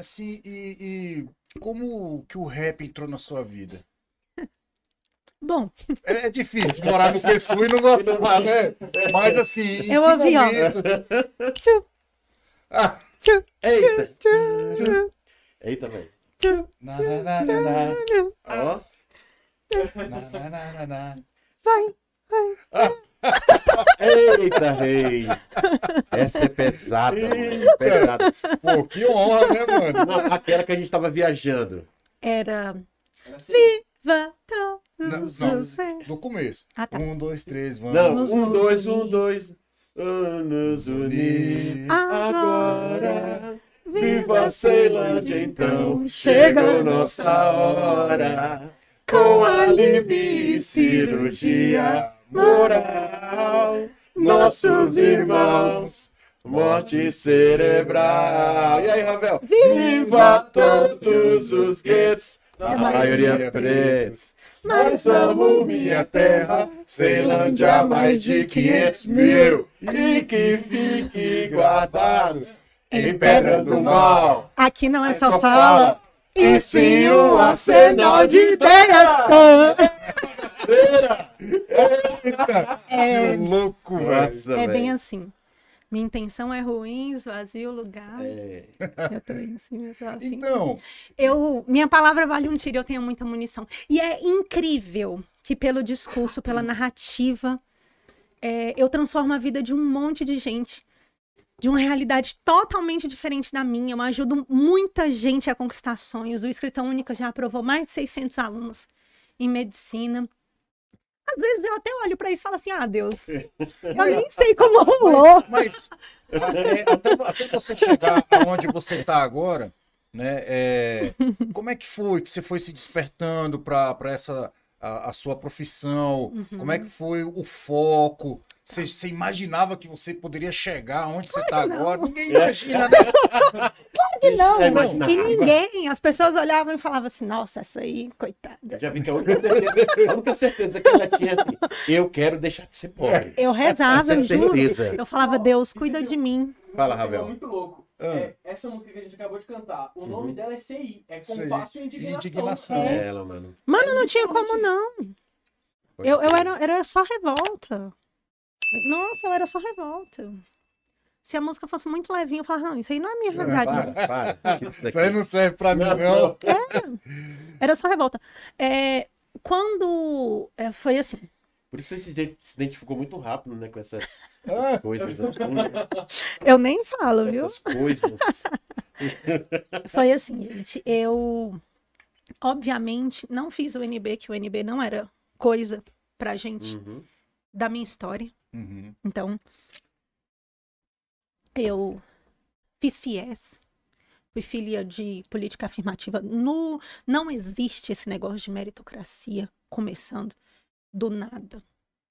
assim, e, e, como que o rap entrou na sua vida? Bom. É, é difícil morar no Pessu e não gostar, né? Mas assim. Eu ouvi, momento... ó. Tchum. Ah. Tchum. Eita. Tchum. Eita, velho. Ó. Vai. Eita, rei! Essa é pesada, mano. É pesada. Pô, que honra, né, mano? Não, aquela que a gente tava viajando. Era. Era assim. Viva todos não, não, no começo. Ah, tá. Um, dois, três, vamos. Não, um, dois, um, dois. Anos unir. Agora. Viva a Ceilândia, então. então. Chegou nossa hora. Com a e cirurgia moral, nossos irmãos. Morte cerebral. E aí, Ravel? Viva todos os guetos, a maioria pretos. Mas amo minha terra, Ceilândia, mais de 500 mil. E que fique guardados em pedras do mal. Aqui não é, só, só fala. fala. E sim um arsenal de terra. Eita! É, que É bem assim. Minha intenção é ruim, esvazio o lugar. É. Eu tô indo assim, eu tô afim. Então. Eu, minha palavra vale um tiro, eu tenho muita munição. E é incrível que pelo discurso, pela narrativa, é, eu transformo a vida de um monte de gente de uma realidade totalmente diferente da minha. Eu ajudo muita gente a conquistar sonhos. O Escrita Única já aprovou mais de 600 alunos em medicina. Às vezes eu até olho para isso e falo assim: ah, Deus, é. eu nem sei como rolou. Mas, mas até, até, você chegar aonde você está agora, né? É, como é que foi que você foi se despertando para essa a, a, sua profissão? Uhum. Como é que foi o foco? Você, imaginava que você poderia chegar onde tá claro você está agora? Ninguém imagina, né? claro que não. É e ninguém. As pessoas olhavam e falavam assim, nossa, essa aí, coitada. Já vi que eu única certeza, certeza que ela tinha assim, eu quero deixar de ser pobre. Eu rezava, essa é juro. Eu falava, Deus, cuida de mim. Fala, é Ravel. muito louco. Ah. É, essa música que a gente acabou de cantar, o nome uhum. dela é CI, é Compasso e Indignação. Indignação. É ela, mano. Mano, é não tinha como isso. não. Eu, eu era, era só revolta. Nossa, eu era só revolta. Se a música fosse muito levinha, eu falava, não, isso aí não é minha realidade. para, para. Isso, aí não serve pra mim, não. não. É, era só revolta. É, quando é, foi assim. Por isso você se identificou muito rápido, né, com essas, essas coisas. Assim, né? Eu nem falo, viu? Essas coisas. foi assim, gente. Eu, obviamente, não fiz o NB, que o NB não era coisa pra gente uhum. da minha história. Uhum. Então, eu fiz FIES, fui filha de política afirmativa. No, não existe esse negócio de meritocracia começando do nada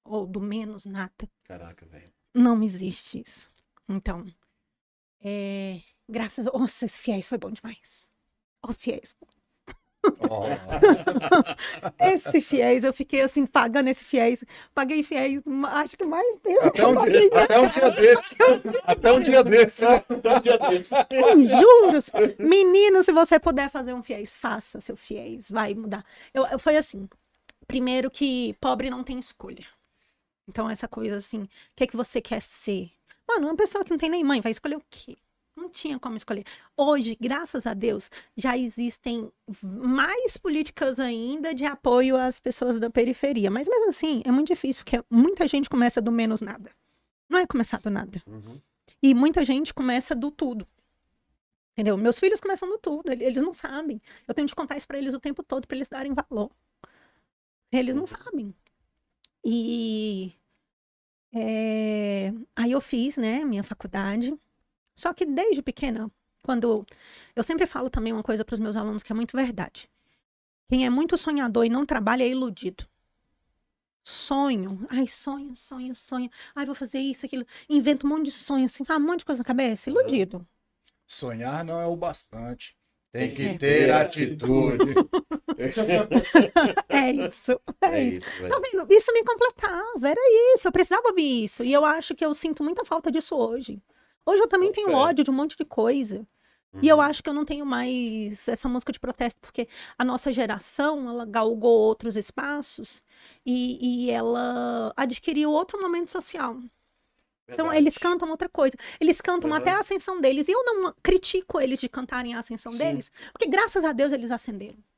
ou do menos nada. Caraca, velho. Não existe isso. Então, é, graças a Deus, esse fiéis foi bom demais. O fiéis, Oh. Esse fiéis, eu fiquei assim, pagando esse fiéis. Paguei fiéis, acho que mais inteiro. Até, um dia, até um dia desse. até um dia desse. Né? até um dia desse. Com juros. Menino, se você puder fazer um fiéis, faça seu fiéis. Vai mudar. Eu, eu, foi assim. Primeiro que pobre não tem escolha. Então, essa coisa assim, o que é que você quer ser? Mano, uma pessoa que não tem nem mãe vai escolher o quê? Não tinha como escolher. Hoje, graças a Deus, já existem mais políticas ainda de apoio às pessoas da periferia. Mas mesmo assim, é muito difícil, porque muita gente começa do menos nada. Não é começar do nada. Uhum. E muita gente começa do tudo. Entendeu? Meus filhos começam do tudo, eles não sabem. Eu tenho que contar isso para eles o tempo todo para eles darem valor. Eles não uhum. sabem. E é... aí eu fiz, né, minha faculdade. Só que desde pequena, quando eu sempre falo também uma coisa para os meus alunos que é muito verdade. Quem é muito sonhador e não trabalha é iludido. Sonho, ai, sonho, sonho, sonho. Ai, vou fazer isso, aquilo. Invento um monte de sonho, assim, tá um monte de coisa na cabeça, é. iludido. Sonhar não é o bastante. Tem é. que é. ter atitude. é isso. É, é isso. isso. Tá é. vendo? Isso me completava. Era isso. Eu precisava ouvir isso. E eu acho que eu sinto muita falta disso hoje. Hoje eu também tenho ódio de um monte de coisa. Uhum. E eu uhum. acho que eu não tenho mais essa música de protesto, porque a nossa geração, ela galgou outros espaços e, e ela adquiriu outro momento social. Então, Verdade. eles cantam outra coisa. Eles cantam uhum. até a ascensão deles. E eu não critico eles de cantarem a ascensão Sim. deles, porque graças a Deus eles ascenderam.